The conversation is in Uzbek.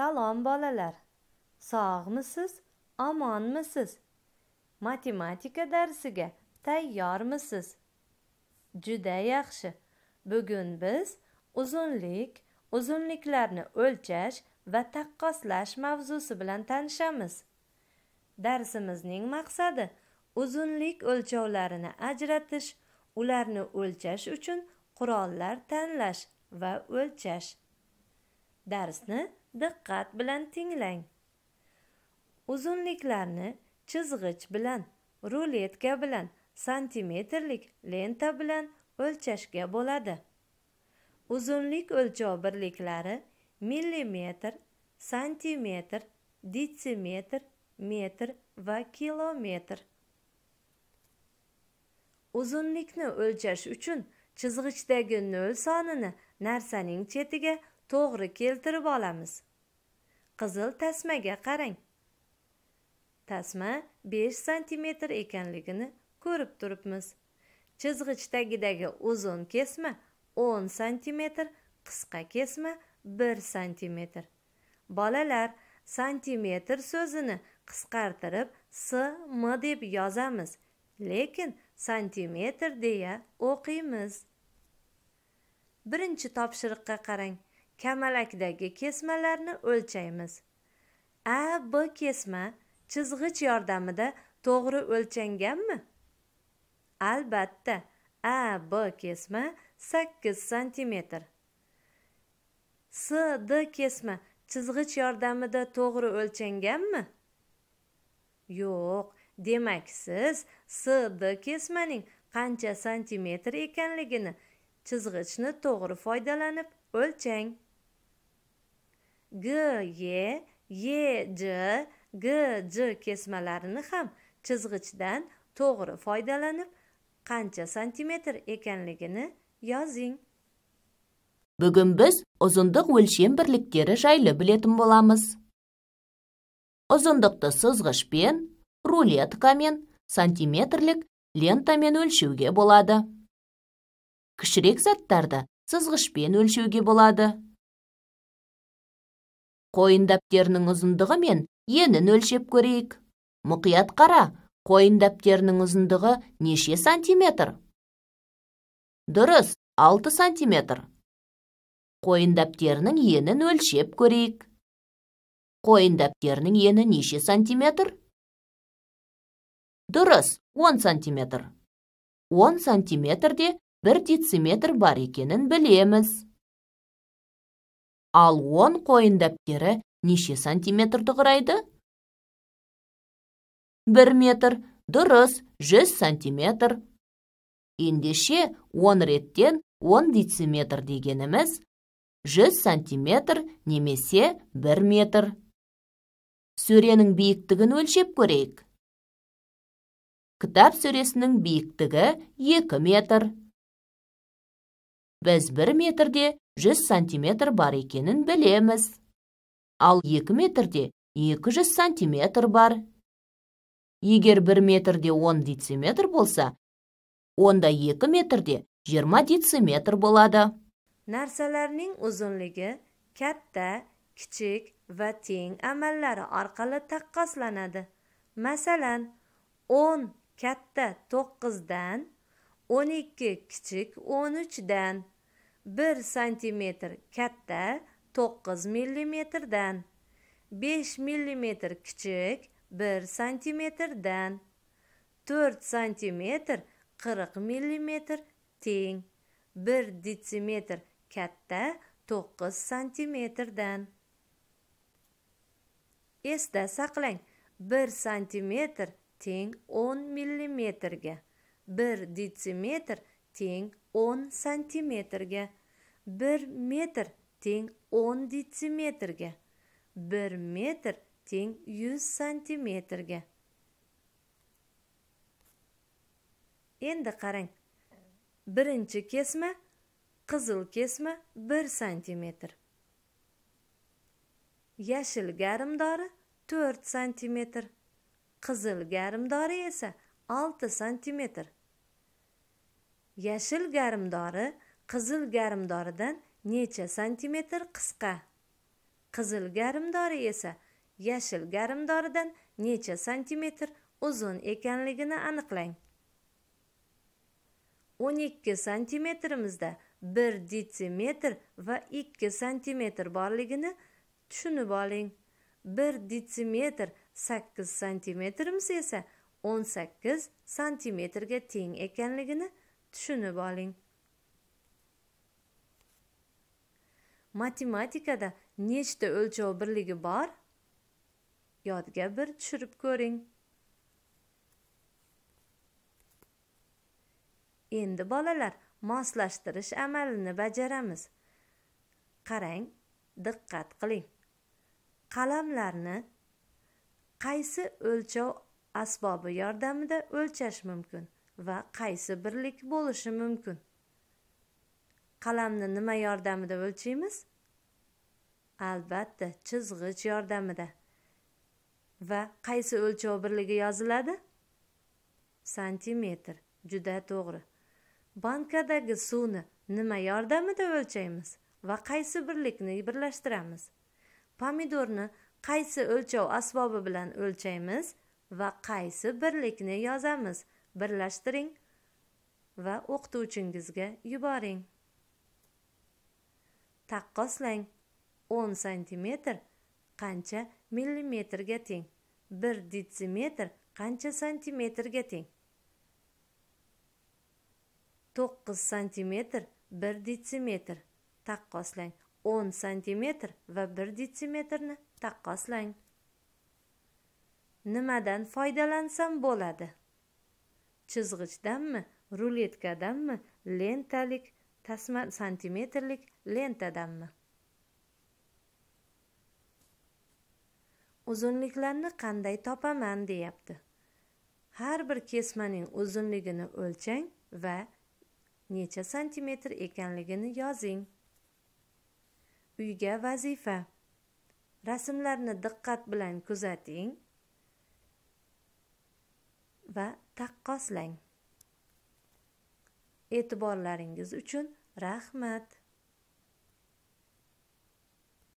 Salom bolalar. Sog'misiz? Omonmisiz? Matematika darsiga tayyormisiz? Juda yaxshi. Bugun biz uzunlik, uzunliklarni o'lchash va taqqoslash mavzusi bilan tanishamiz. Darsimizning maqsadi uzunlik o'lchovlarini ajratish, ularni o'lchash uchun qurollar tanlash va o'lchash. Darsni diqqat bilan tinglang uzunliklarni chizg'ich bilan ruletka bilan santimetrlik lenta bilan o'lchashga bo'ladi uzunlik o'lchov birliklari millimetr santimetr detsimetr metr va kilometr uzunlikni o'lchash uchun chizg'ichdagi nol sonini narsaning chetiga to'g'ri keltirib olamiz qizil tasmaga qarang tasma 5 sm ekanligini ko'rib turibmiz tagidagi uzun kesma 10 sm qisqa kesma 1 sm bolalar santimetr so'zini qisqartirib sm deb yozamiz lekin santimetr deya o'qiymiz birinchi topshiriqqa qarang kamalakdagi kesmalarni o'lchaymiz a b kesma chizg'ich yordamida to'g'ri o'lchanganmi albatta a b kesma 8 santimetr s d kesma chizg'ich yordamida to'g'ri o'lchanganmi yo'q demak siz s d kesmaning qancha santimetr ekanligini chizg'ichni to'g'ri foydalanib o'lchang г е е д г д кесмаларыны хам чызгычдан тоғыры файдаланып қанча сантиметр екенлігіні язинг Бүгін біз ұзындық өлшен бірліктері жайлы білетін боламыз. Ұзындықты сызғышпен пен қамен, сантиметрлік, өлшеуге болады Күшірек заттарды сызғышпен пен болады қойын дәптерінің ұзындығы мен енін өлшеп көрейік мұқият қара қойын дәптерінің ұзындығы неше сантиметр дұрыс 6 сантиметр қойын дәптерінің енін өлшеп көрейік қойын дәптерінің ені неше сантиметр дұрыс 10 сантиметр 10 сантиметрде бір дециметр бар екенін білеміз ал 10 қойын дәптері неше сантиметрді құрайды? 1 метр, дұрыс, 100 сантиметр. Ендеше 10 реттен 10 дециметр дегеніміз 100 сантиметр немесе 1 метр. Сөренің биіктігін өлшеп көрейік. Кітап сөресінің биіктігі 2 метр. Біз 1 метрде 100 сантиметр бар екенін білеміз. Ал 2 метрде 200 сантиметр бар. Егер 1 метрде 10 дециметр болса, онда 2 метрде 20 дециметр болады. Narsalarning uzunligi katta, kichik va тең amallari orqali taqqoslanadi. Masalan, 10 katta 9 дан 12 kichik 13 дан bir santimetr katta to'qqiz millimetrdan besh millimetr kichik bir santimetrdan to'rt santimetr qirq millimetr teng bir detsimetr katta to'qqiz santimetrdan esda saqlang bir santimetr teng o'n millimetrga bir detsimetr teng 10 santimetrga, 1 metr teng 10 detsimetrga, 1 metr teng 100 santimetrga. Endi qarang. Birinchi kesma qizil kesma 1 santimetr. Yashil garimdori 4 santimetr. Qizil garimdori esa 6 santimetr. yashil garmdori qizil garmdoridan necha santimetr qisqa qizil garmdori esa yashil garmdoridan necha santimetr uzun ekanligini aniqlang 12 santimetrimizda 1 detsimetr va 2 santimetr borligini tushunib oling 1 detsimetr 8 santimetrimiz esa 18 santimetrga teng ekanligini tushunib oling matematikada nechta o'lchov birligi bor yodga bir tushirib ko'ring endi bolalar moslashtirish amalini bajaramiz qarang diqqat qiling qalamlarni qaysi o'lchov asbobi yordamida o'lchash mumkin va qaysi birlik bo'lishi mumkin qalamni nima yordamida o'lchaymiz albatta chizg'ich yordamida va qaysi o'lchov birligi yoziladi santimetr juda to'g'ri bankadagi suvni nima yordamida o'lchaymiz va qaysi birlikni birlashtiramiz pomidorni qaysi o'lchov asbobi bilan o'lchaymiz va qaysi birlikni yozamiz birlashtiring va o'qituvchingizga yuboring taqqoslang 10 sm qancha millimetrga teng 1 dm qancha santimetrga teng 9 sm 1 dm taqqoslang 10 sm va 1 detsimetrni taqqoslang nimadan foydalansam bo'ladi chizg'ichdanmi ruletkadanmi lentalik tasma santimetrlik lentadanmi uzunliklarni qanday topaman deyapti har bir kesmaning uzunligini o'lchang va necha santimetr ekanligini yozing uyga vazifa rasmlarni diqqat bilan kuzating va taqqoslang e'tiborlaringiz uchun rahmat